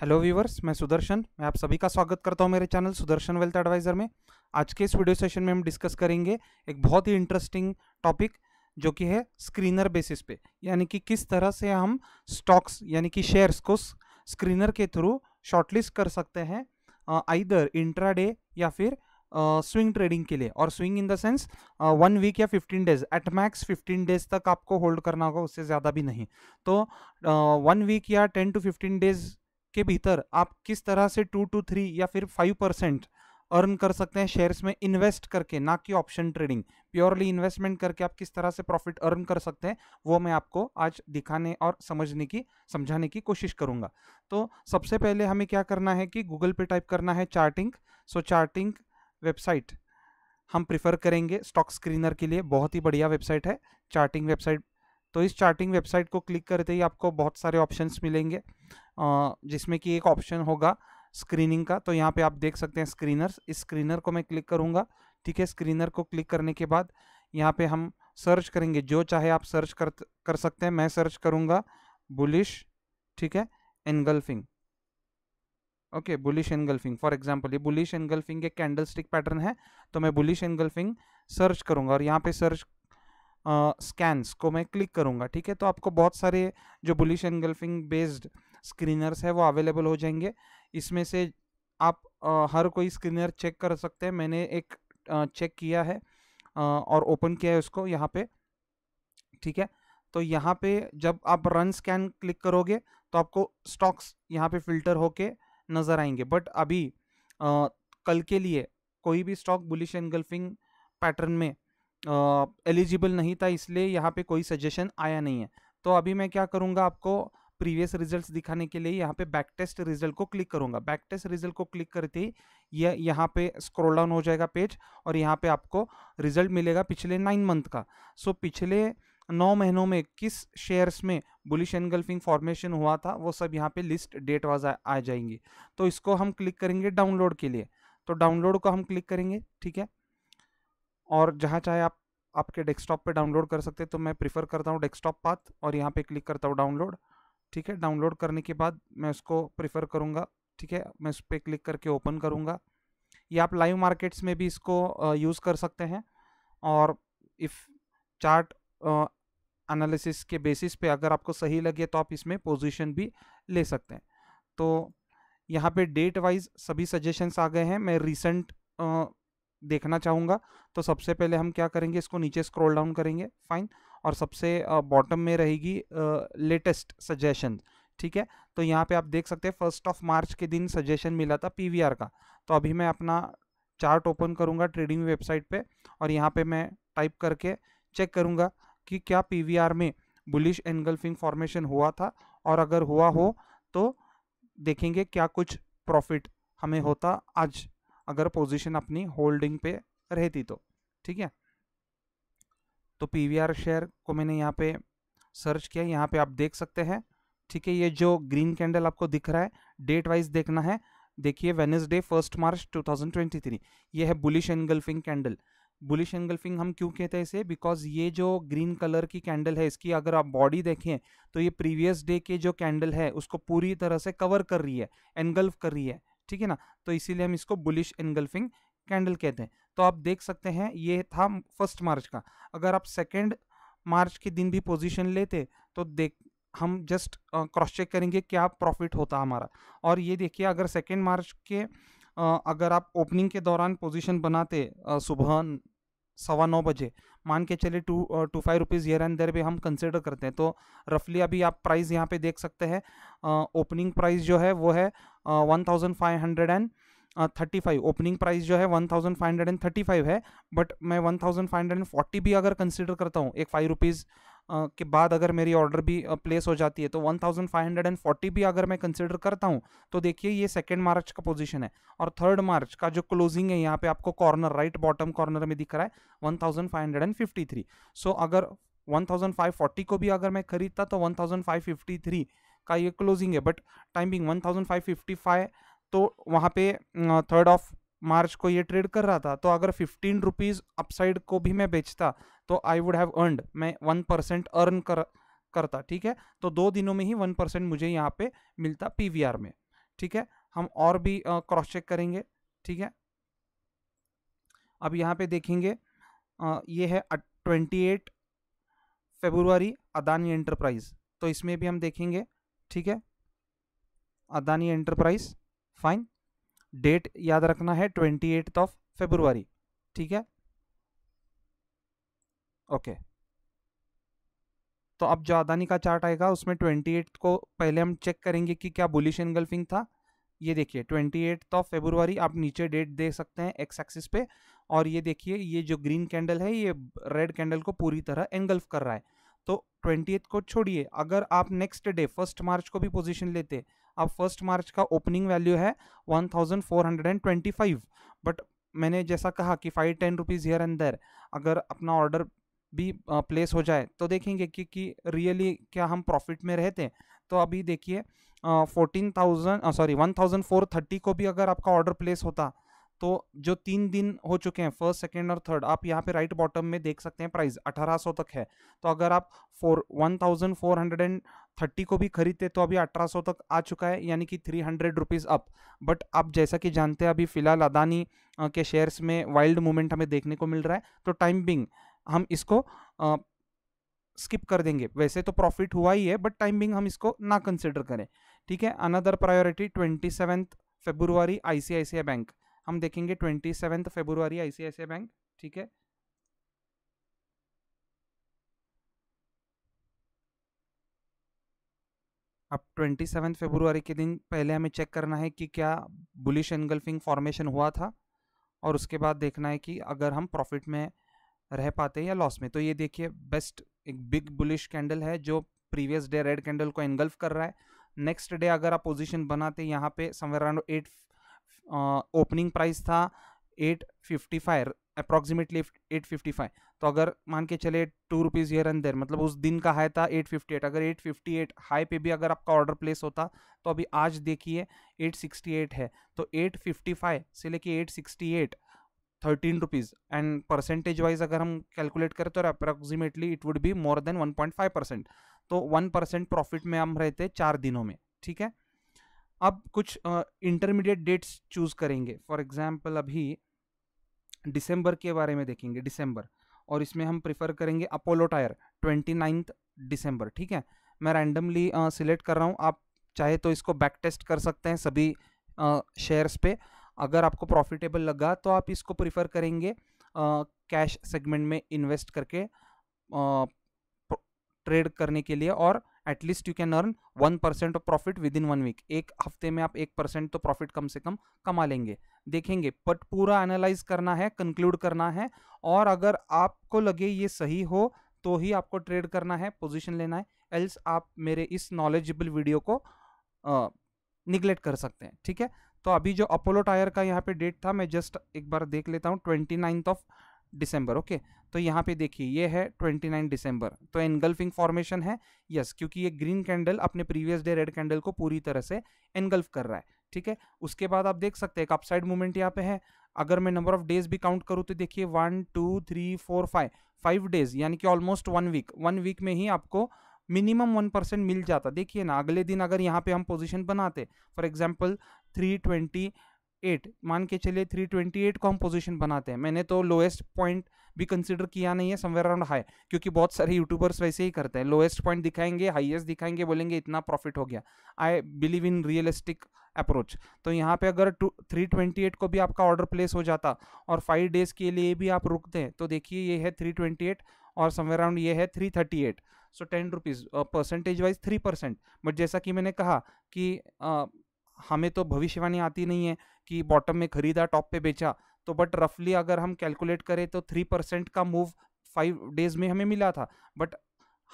hello viewers मैं सुदर्शन मैं आप सभी का स्वागत करता हूं मेरे चैनल सुदर्शन वेल्थ एडवाइज़र में आज के इस वीडियो सेशन में हम डिस्कस करेंगे एक बहुत ही इंटरेस्टिंग टॉपिक जो कि है स्क्रीनर बेसिस पे यानी कि किस तरह से हम स्टॉक्स यानी कि शेयर्स को स्क्रीनर के थ्रू शॉर्टलिस्ट कर सकते हैं आइदर इंट्रा या फिर स्विंग uh, ट्रेडिंग के लिए और swing in the sense one week या fifteen days at max fifteen days तक आपको होल्ड करना होगा उससे ज़्यादा भी नहीं तो वन uh, वीक या टेन टू फिफ्टीन डेज के भीतर आप किस तरह से टू टू थ्री या फिर फाइव परसेंट अर्न कर सकते हैं शेयर्स में इन्वेस्ट करके ना कि ऑप्शन ट्रेडिंग प्योरली इन्वेस्टमेंट करके आप किस तरह से प्रॉफिट अर्न कर सकते हैं वो मैं आपको आज दिखाने और समझने की समझाने की कोशिश करूंगा तो सबसे पहले हमें क्या करना है कि गूगल पे टाइप करना है चार्टिंग सो चार्टिंग वेबसाइट हम प्रिफर करेंगे स्टॉक स्क्रीनर के लिए बहुत ही बढ़िया वेबसाइट है चार्टिंग वेबसाइट तो इस चार्टिंग वेबसाइट को क्लिक करते ही आपको बहुत सारे ऑप्शंस मिलेंगे जिसमें कि एक ऑप्शन होगा स्क्रीनिंग का तो यहाँ पे आप देख सकते हैं स्क्रीनर्स इस स्क्रीनर को मैं क्लिक करूँगा ठीक है स्क्रीनर को क्लिक करने के बाद यहाँ पे हम सर्च करेंगे जो चाहे आप सर्च कर कर सकते हैं मैं सर्च करूँगा बुलिश ठीक है engulfing okay bullish engulfing for example ये बुलिश एनगल्फिंग एक कैंडल स्टिक पैटर्न है तो मैं बुलिश एनगल्फिंग सर्च करूँगा और यहाँ पे सर्च स्कैंस को मैं क्लिक करूँगा ठीक है तो आपको बहुत सारे जो बुलिश एनगल्फिंग बेस्ड स्क्रीनर्स है वो अवेलेबल हो जाएंगे इसमें से आप आ, हर कोई स्क्रीनर चेक कर सकते हैं मैंने एक आ, चेक किया है आ, और ओपन किया है उसको यहाँ पे ठीक है तो यहाँ पे जब आप रन स्कैन क्लिक करोगे तो आपको स्टॉक्स यहाँ पे फिल्टर होके नज़र आएंगे बट अभी आ, कल के लिए कोई भी स्टॉक बुलिश गल्फिंग पैटर्न में एलिजिबल नहीं था इसलिए यहाँ पे कोई सजेशन आया नहीं है तो अभी मैं क्या करूँगा आपको प्रीवियस रिजल्ट्स दिखाने के लिए यहाँ पे बैक टेस्ट रिजल्ट को क्लिक करूँगा बैक टेस्ट रिजल्ट को क्लिक करते ही यह यहाँ पे स्क्रॉल डाउन हो जाएगा पेज और यहाँ पे आपको रिजल्ट मिलेगा पिछले नाइन मंथ का सो so, पिछले नौ महीनों में किस शेयर्स में बुलिश एनगल्फिंग फॉर्मेशन हुआ था वो सब यहाँ पे लिस्ट डेट वाज आ, आ जाएंगी तो इसको हम क्लिक करेंगे डाउनलोड के लिए तो डाउनलोड को हम क्लिक करेंगे ठीक है और जहाँ चाहे आप आपके डेस्कटॉप पे डाउनलोड कर सकते हैं तो मैं प्रीफर करता हूँ डेस्कटॉप पाथ और यहाँ पे क्लिक करता हूँ डाउनलोड ठीक है डाउनलोड करने के बाद मैं उसको प्रीफर करूँगा ठीक है मैं उस पर क्लिक करके ओपन करूँगा या आप लाइव मार्केट्स में भी इसको यूज़ कर सकते हैं और इफ़ चार्ट एनालिसिस के बेसिस पे अगर आपको सही लगे तो आप इसमें पोजीशन भी ले सकते हैं तो यहाँ पे डेट वाइज सभी सजेशंस आ गए हैं मैं रिसेंट देखना चाहूँगा तो सबसे पहले हम क्या करेंगे इसको नीचे स्क्रॉल डाउन करेंगे फाइन और सबसे बॉटम में रहेगी लेटेस्ट सजेशन ठीक है तो यहाँ पे आप देख सकते हैं फर्स्ट ऑफ मार्च के दिन सजेशन मिला था पीवीआर का तो अभी मैं अपना चार्ट ओपन करूँगा ट्रेडिंग वेबसाइट पे और यहाँ पे मैं टाइप करके चेक करूँगा कि क्या पीवीआर में बुलिश एनगल्फिंग फॉर्मेशन हुआ था और अगर हुआ हो तो देखेंगे क्या कुछ प्रॉफिट हमें होता आज अगर पोजीशन अपनी होल्डिंग पे रहती तो ठीक है तो पीवीआर शेयर को मैंने यहाँ पे सर्च किया यहाँ पे आप देख सकते हैं ठीक है ये जो ग्रीन कैंडल आपको दिख रहा है डेट वाइज देखना है देखिए वेनसडे फर्स्ट मार्च 2023 ये है bullish engulfing candle bullish engulfing हम क्यों कहते हैं इसे बिकॉज ये जो ग्रीन कलर की कैंडल है इसकी अगर आप बॉडी देखें तो ये प्रीवियस डे के जो कैंडल है उसको पूरी तरह से कवर कर रही है एनगल्फ कर रही है ठीक है ना तो इसीलिए हम इसको बुलिश एनगल्फिंग कैंडल कहते हैं तो आप देख सकते हैं ये था फर्स्ट मार्च का अगर आप सेकेंड मार्च के दिन भी पोजिशन लेते तो देख हम जस्ट क्रॉस चेक करेंगे क्या प्रॉफिट होता हमारा और ये देखिए अगर सेकेंड मार्च के आ, अगर आप ओपनिंग के दौरान पोजीशन बनाते सुबह सवा नौ बजे मान के चले two to five rupees here and there भी हम कंसिडर करते हैं तो रफली अभी आप प्राइस यहाँ पे देख सकते हैं ओपनिंग प्राइस जो है वो है one thousand five hundred and thirty five opening price जो है one thousand five hundred and thirty five है बट मैं one thousand five hundred and forty भी अगर कंसिडर करता हूँ एक फाइव रुपीज़ के बाद अगर मेरी ऑर्डर भी प्लेस हो जाती है तो 1540 भी अगर मैं कंसिडर करता हूँ तो देखिए ये सेकेंड मार्च का पोजीशन है और थर्ड मार्च का जो क्लोजिंग है यहाँ पे आपको कॉर्नर राइट बॉटम कॉर्नर में दिख रहा है 1553 सो so, अगर 1540 को भी अगर मैं खरीदता तो 1553 का ये क्लोजिंग है बट टाइमिंग वन तो वहाँ पे थर्ड ऑफ मार्च को ये ट्रेड कर रहा था तो अगर फिफ्टीन रुपीज़ अपसाइड को भी मैं बेचता तो आई वुड हैव अर्नड मैं वन परसेंट अर्न कर करता ठीक है तो दो दिनों में ही वन परसेंट मुझे यहाँ पे मिलता आर में ठीक है हम और भी क्रॉस चेक करेंगे ठीक है अब यहाँ पे देखेंगे आ, ये है twenty eight February Adani Enterprise तो इसमें भी हम देखेंगे ठीक है अदानी एंटरप्राइज फाइन डेट याद रखना है ट्वेंटी एट ऑफ फेब्रुवरी ठीक है ओके तो अब जो अदानी का चार्ट आएगा उसमें ट्वेंटी एट को पहले हम चेक करेंगे कि क्या बुलिश एनगल्फिंग था ये देखिए ट्वेंटी एट ऑफ फेब्रुवरी आप नीचे डेट दे सकते हैं एक्स एक्सिस पे और ये देखिए ये जो ग्रीन कैंडल है ये रेड कैंडल को पूरी तरह एनगल्फ कर रहा है तो ट्वेंटी को छोड़िए अगर आप नेक्स्ट डे फर्स्ट मार्च को भी पोजीशन लेते अब फर्स्ट मार्च का ओपनिंग वैल्यू है one thousand four hundred and twenty five but मैंने जैसा कहा कि five ten rupees here and there अगर अपना ऑर्डर भी प्लेस हो जाए तो देखेंगे कि कि रियली क्या हम प्रॉफिट में रहते तो अभी देखिए fourteen thousand sorry one thousand four thirty को भी अगर आपका ऑर्डर प्लेस होता तो जो तीन दिन हो चुके हैं फर्स्ट सेकेंड और थर्ड आप यहाँ पे राइट बॉटम में देख सकते हैं प्राइस 1800 तक है तो अगर आप four one thousand four hundred and thirty को भी खरीदते तो अभी 1800 तक आ चुका है यानी कि three hundred rupees up but आप जैसा कि जानते हैं अभी फ़िलहाल अदानी के शेयर्स में वाइल्ड मूवमेंट हमें देखने को मिल रहा है तो टाइम बिंग हम इसको आ, स्किप कर देंगे वैसे तो प्रॉफिट हुआ ही है बट टाइम बिंग हम इसको ना कंसिडर करें ठीक है another priority twenty seventh February I bank हम देखेंगे twenty seventh February ICICI bank ठीक है अब ट्वेंटी सेवन फेब्रुआरी के दिन पहले हमें चेक करना है कि क्या बुलिश एनगल्फिंग फॉर्मेशन हुआ था और उसके बाद देखना है कि अगर हम प्रॉफिट में रह पाते हैं या लॉस में तो ये देखिए बेस्ट एक बिग बुलिश कैंडल है जो प्रीवियस डे रेड कैंडल को एनगल्फ कर रहा है नेक्स्ट डे अगर आप पोजीशन बनाते यहाँ पे somewhere around at opening price था at fifty five approximately at fifty five तो अगर मान के चले two rupees here and there मतलब उस दिन का हाई था एट फिफ्टी एट अगर एट फिफ्टी एट हाई पे भी अगर आपका ऑर्डर प्लेस होता तो अभी आज देखिए एट सिक्सटी एट है तो एट फिफ्टी फाइव से लेके at sixty eight thirteen rupees and percentage wise अगर हम कैलकुलेट करें तो approximately it would be more than one point five percent तो वन परसेंट प्रॉफिट में हम रहते चार दिनों में ठीक है अब कुछ इंटरमीडिएट डेट्स चूज़ करेंगे फॉर एग्जाम्पल अभी दिसंबर के बारे में देखेंगे दिसंबर और इसमें हम प्रिफर करेंगे Apollo tyre twenty ninth December ठीक है मैं रैंडमली सिलेक्ट कर रहा हूँ आप चाहे तो इसको बैक टेस्ट कर सकते हैं सभी शेयर्स पे अगर आपको प्रॉफिटेबल लगा तो आप इसको प्रिफर करेंगे कैश सेगमेंट में इन्वेस्ट करके ट्रेड करने के लिए और at least you can earn one percent of profit within one week एक हफ्ते में आप एक परसेंट तो प्रॉफिट कम से कम कमा लेंगे देखेंगे बट पूरा एनालाइज करना है कंक्लूड करना है और अगर आपको लगे ये सही हो तो ही आपको ट्रेड करना है पोजिशन लेना है एल्स आप मेरे इस नॉलेजेबल वीडियो को निगलेक्ट कर सकते हैं ठीक है तो अभी जो अपोलो टायर का यहाँ पे डेट था मैं जस्ट एक बार देख लेता हूँ twenty ninth of December okay तो यहाँ पे देखिए ये है 29 दिसंबर तो एनगल्फिंग फॉर्मेशन है यस क्योंकि ये ग्रीन कैंडल अपने प्रीवियस डे रेड कैंडल को पूरी तरह से एनगल्फ कर रहा है ठीक है उसके बाद आप देख सकते हैं एक अपसाइड मूवमेंट यहाँ पे है अगर मैं नंबर ऑफ डेज भी काउंट करूँ तो देखिए one two three four five five days यानी कि almost one week one week में ही आपको मिनिमम वन परसेंट मिल जाता देखिए ना अगले दिन अगर यहाँ पे हम पोजीशन बनाते for example three twenty eight मान के चलिए थ्री ट्वेंटी एट को हम पोजिशन बनाते हैं मैंने तो लोएस्ट पॉइंट भी कंसिडर किया नहीं है समवेयर अराउंड हाई क्योंकि बहुत सारे यूट्यूबर्स वैसे ही करते हैं लोएस्ट पॉइंट दिखाएंगे हाइएस्ट दिखाएंगे बोलेंगे इतना प्रॉफिट हो गया I believe in realistic approach तो यहाँ पे अगर टू थ्री ट्वेंटी एट को भी आपका ऑर्डर प्लेस हो जाता और फाइव डेज़ के लिए भी आप रुकते हैं तो देखिए ये है थ्री ट्वेंटी एट और समवेयर अराउंड ये है three thirty eight so ten rupees percentage wise three percent but जैसा कि मैंने कहा कि uh, हमें तो भविष्यवाणी आती नहीं है कि बॉटम में खरीदा टॉप पे बेचा तो बट रफली अगर हम कैलकुलेट करें तो थ्री परसेंट का मूव फाइव डेज में हमें मिला था बट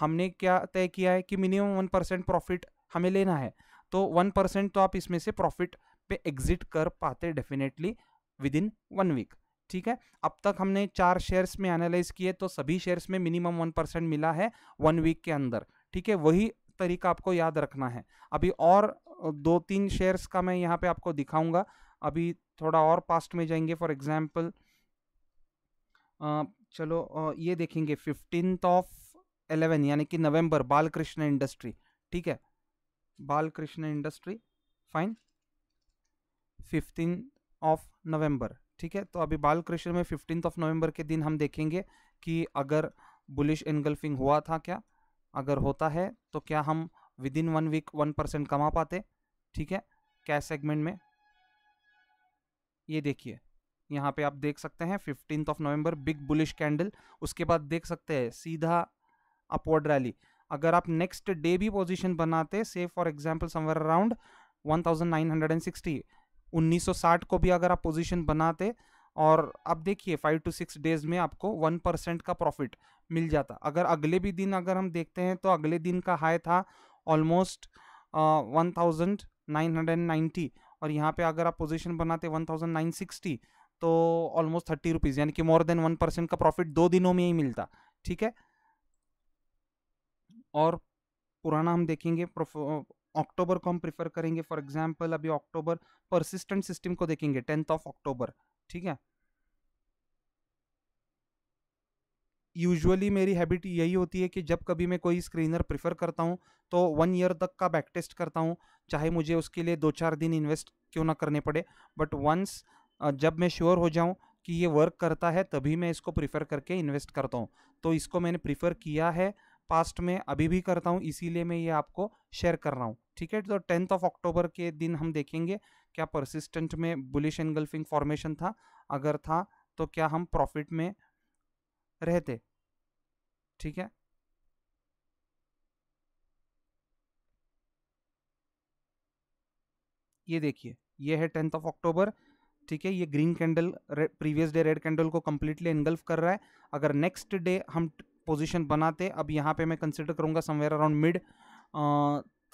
हमने क्या तय किया है कि मिनिमम वन परसेंट प्रॉफिट हमें लेना है तो वन परसेंट तो आप इसमें से प्रॉफिट पे एग्जिट कर पाते definitely within one week ठीक है अब तक हमने चार शेयर्स में एनालाइज किए तो सभी शेयर्स में मिनिमम वन परसेंट मिला है वन वीक के अंदर ठीक है वही तरीका आपको याद रखना है अभी और दो तीन शेयर्स का मैं यहाँ पे आपको दिखाऊंगा अभी थोड़ा और पास्ट में जाएंगे फॉर एग्जाम्पल चलो ये देखेंगे फिफ्टीन ऑफ एलेवन यानी कि नवंबर बालकृष्ण इंडस्ट्री ठीक है Balkrishna industry fine fifteen of November ठीक है तो अभी बालकृष्ण में फिफ्टीन ऑफ नवंबर के दिन हम देखेंगे कि अगर बुलिश एनगल्फिंग हुआ था क्या अगर होता है तो क्या हम within one week one percent कमा पाते ठीक है कैश सेगमेंट में ये देखिए यहाँ पे आप देख सकते हैं fifteen of November big bullish candle उसके बाद देख सकते हैं सीधा अपवर्ड रैली अगर आप नेक्स्ट डे भी पोजीशन बनाते से फॉर एग्जांपल समवेयर अराउंड 1960 1960 को भी अगर आप पोजीशन बनाते और आप देखिए फाइव टू सिक्स डेज में आपको वन परसेंट का प्रॉफिट मिल जाता अगर अगले भी दिन अगर हम देखते हैं तो अगले दिन का हाई था almost one thousand nine hundred ninety और यहाँ पे अगर आप पोजीशन बनाते 1960 तो ऑलमोस्ट थर्टी रुपीज़ यानी कि मोर देन वन परसेंट का प्रॉफिट दो दिनों में ही मिलता ठीक है और पुराना हम देखेंगे अक्टूबर को हम प्रिफर करेंगे फॉर एग्जाम्पल अभी अक्टूबर परसिस्टेंट सिस्टम को देखेंगे टेंथ ऑफ अक्टूबर ठीक है यूजुअली मेरी हैबिट यही होती है कि जब कभी मैं कोई स्क्रीनर प्रेफर करता हूँ तो वन ईयर तक का बैक टेस्ट करता हूँ चाहे मुझे उसके लिए दो चार दिन इन्वेस्ट क्यों ना करने पड़े बट वंस जब मैं श्योर हो जाऊँ कि ये वर्क करता है तभी मैं इसको प्रीफर करके इन्वेस्ट करता हूँ तो इसको मैंने प्रीफर किया है पास्ट में अभी भी करता हूँ इसीलिए मैं ये आपको शेयर कर रहा हूँ ठीक है तो टेंथ ऑफ अक्टूबर के दिन हम देखेंगे क्या परसिस्टेंट में बुलिश एंगल्फिंग फॉर्मेशन था अगर था तो क्या हम प्रॉफिट में रहते ठीक है ये देखिए ये है टेंथ ऑफ अक्टूबर ठीक है ये green candle previous day red candle को कम्प्लीटली एनगल्फ कर रहा है अगर नेक्स्ट डे हम पोजीशन बनाते अब यहाँ पे मैं कंसिडर करूँगा somewhere around mid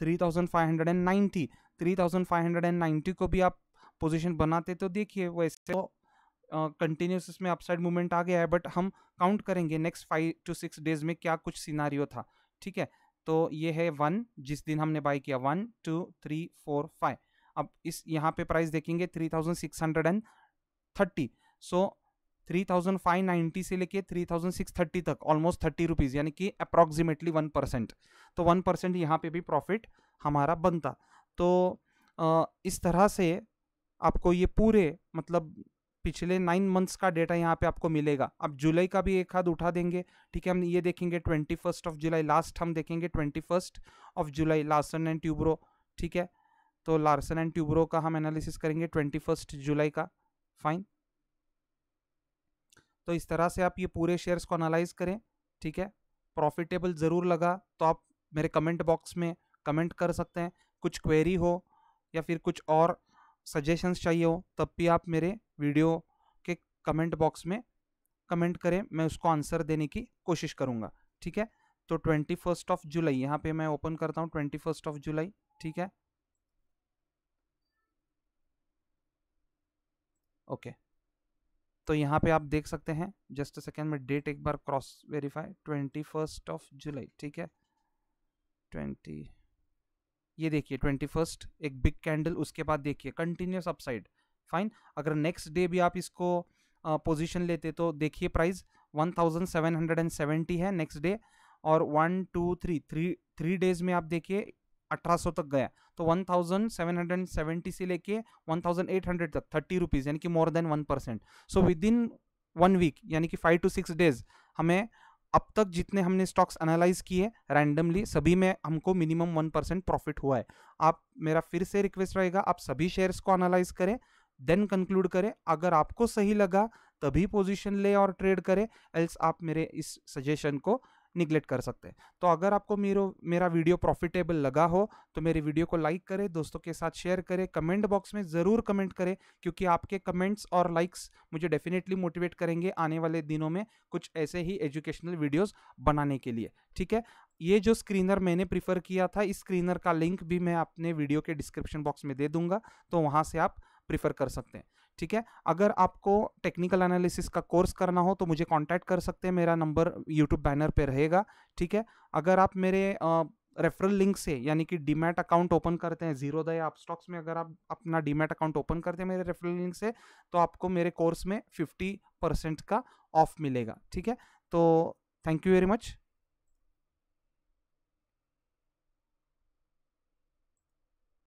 three thousand five hundred and ninety three thousand five hundred and ninety को भी आप पोजीशन बनाते तो देखिए वैसे तो कंटिन्यूस इसमें अपसाइड मूवमेंट आ गया है बट हम काउंट करेंगे next five to six days में क्या कुछ सीनारियो था ठीक है तो ये है वन जिस दिन हमने बाई किया one two three four five अब इस यहाँ पे प्राइस देखेंगे three thousand six hundred and thirty so three thousand five ninety से लेके थ्री थाउजेंड सिक्स थर्टी तक ऑलमोस्ट थर्टी रुपीज़ यानी कि अप्रॉक्सीमेटली वन परसेंट तो वन परसेंट यहाँ पर भी प्रॉफिट हमारा बनता तो इस तरह से आपको ये पूरे मतलब पिछले नाइन मंथ्स का डेटा यहाँ पे आपको मिलेगा अब जुलाई का भी एक हाथ उठा देंगे ठीक है हम ये देखेंगे twenty first of July last हम देखेंगे twenty first of July Larsen and Toubro ठीक है तो लार्सन एंड ट्यूब्रो का हम एनालिसिस करेंगे ट्वेंटी फर्स्ट जुलाई का फाइन तो इस तरह से आप ये पूरे शेयर्स को अनालाइज करें ठीक है प्रॉफिटेबल ज़रूर लगा तो आप मेरे कमेंट बॉक्स में कमेंट कर सकते हैं कुछ क्वेरी हो या फिर कुछ और सजेशंस चाहिए हो तब भी आप मेरे वीडियो के कमेंट बॉक्स में कमेंट करें मैं उसको आंसर देने की कोशिश करूँगा ठीक है तो ट्वेंटी फर्स्ट ऑफ जुलाई यहाँ पे मैं ओपन करता हूँ ट्वेंटी फर्स्ट ऑफ जुलाई ठीक है ओके तो यहाँ पे आप देख सकते हैं जस्ट सेकेंड में डेट एक बार cross verify twenty first of July ठीक है ट्वेंटी ये देखिए ट्वेंटी फर्स्ट एक बिग कैंडल उसके बाद देखिए कंटिन्यूस अपसाइड फाइन अगर नेक्स्ट डे भी आप इसको पोजीशन लेते तो देखिए प्राइस 1770 है नेक्स्ट डे और one two three three three days में आप देखिए 1800 तक गया तो 1770 से लेके 1800 तक थर्टी रुपीज़ यानी कि more than one percent so within one week यानी कि फाइव टू सिक्स डेज हमें अब तक जितने हमने स्टॉक्स एनालाइज किए रैंडमली सभी में हमको मिनिमम वन परसेंट प्रॉफिट हुआ है आप मेरा फिर से रिक्वेस्ट रहेगा आप सभी शेयर्स को एनालाइज करें देन कंक्लूड करें अगर आपको सही लगा तभी पोजीशन ले और ट्रेड करें एल्स आप मेरे इस सजेशन को निगलेक्ट कर सकते हैं तो अगर आपको मेरो मेरा वीडियो प्रॉफिटेबल लगा हो तो मेरे वीडियो को लाइक करें दोस्तों के साथ शेयर करें कमेंट बॉक्स में ज़रूर कमेंट करें क्योंकि आपके कमेंट्स और लाइक्स मुझे डेफिनेटली मोटिवेट करेंगे आने वाले दिनों में कुछ ऐसे ही एजुकेशनल वीडियोज़ बनाने के लिए ठीक है ये जो स्क्रीनर मैंने प्रीफर किया था इस स्क्रीनर का लिंक भी मैं अपने वीडियो के डिस्क्रिप्शन बॉक्स में दे दूंगा तो वहाँ से आप प्रीफर कर सकते हैं ठीक है अगर आपको टेक्निकल एनालिसिस का कोर्स करना हो तो मुझे कांटेक्ट कर सकते हैं मेरा नंबर यूट्यूब बैनर पे रहेगा ठीक है अगर आप मेरे रेफरल लिंक से यानी कि डीमेट अकाउंट ओपन करते हैं जीरो दया आप स्टॉक्स में अगर आप अपना डीमेट अकाउंट ओपन करते हैं मेरे रेफरल लिंक से तो आपको मेरे कोर्स में फिफ्टी परसेंट का ऑफ मिलेगा ठीक है तो थैंक यू वेरी मच